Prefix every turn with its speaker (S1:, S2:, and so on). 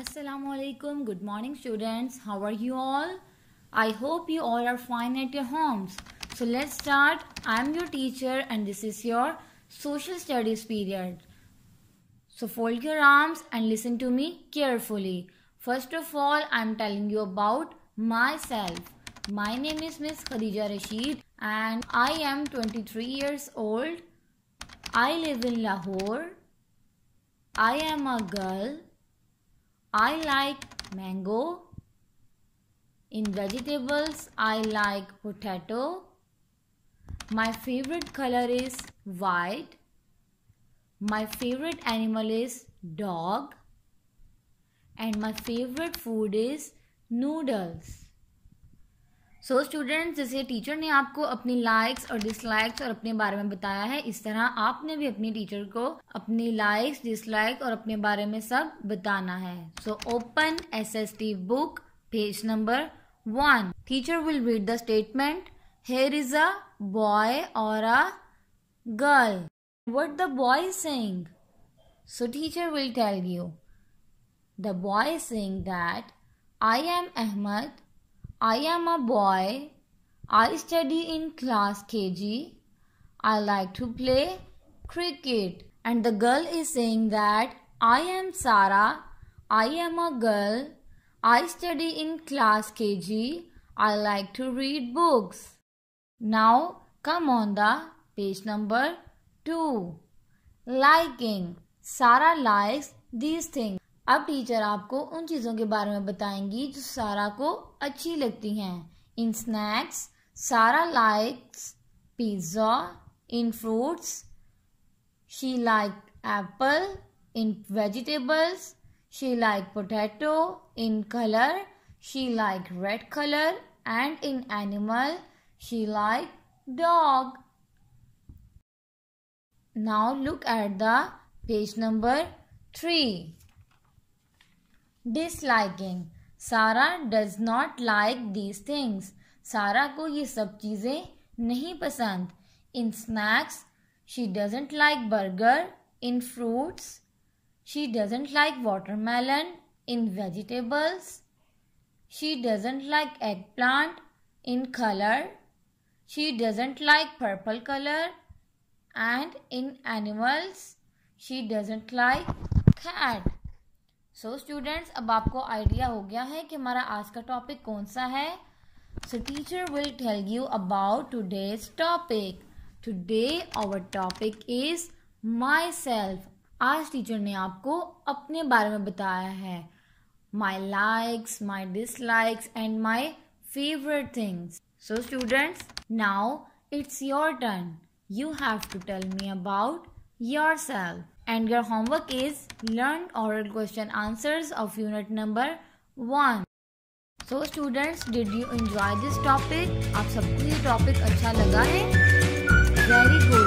S1: Assalamualaikum. alaikum good morning students how are you all i hope you all are fine at your homes so let's start i'm your teacher and this is your social studies period so fold your arms and listen to me carefully first of all i'm telling you about myself my name is miss khadija rashid and i am 23 years old i live in lahore i am a girl I like mango. In vegetables, I like potato. My favorite color is white. My favorite animal is dog. And my favorite food is noodles. So so, students जैसे teacher ने आपको अपनी likes और dislikes और अपने बारे में बताया है इस तरह आपने भी अपनी टीचर को अपनी लाइक्स डिसलाइक और अपने बारे में सब बताना है so open S S T book page number one teacher will read the statement here is a boy और a girl what the boy sing so teacher will tell you the boy sing that I am Ahmad I am a boy. I study in class KG. I like to play cricket. And the girl is saying that I am Sara. I am a girl. I study in class KG. I like to read books. Now come on the page number 2. Liking. Sara likes these things. अब teacher आपको उन चीज़ों के बारे में बताएंगी जो सारा को अच्छी लगती हैं in snacks Sara likes pizza in fruits she like apple in vegetables she like potato in colour she like red colour and in animal she like dog now look at the page number three disliking Sara does not like these things Sara को ये सब चीज़ें नहीं पसंद in snacks she doesn't like burger in fruits she doesn't like watermelon in vegetables she doesn't like egg plant in colour she doesn't like purple colour and in animals she doesn't like cat so so, students अब आपको idea हो गया है कि हमारा आज का topic कौन सा है so teacher will tell you about today's topic today our topic is myself आज टीचर ने आपको अपने बारे में बताया है my likes my dislikes and my favourite things so students now it's your turn you have to tell me about yourself and your homework is learn oral question answers of unit number 1 so students did you enjoy this topic aap sabko ye topic acha laga hai very good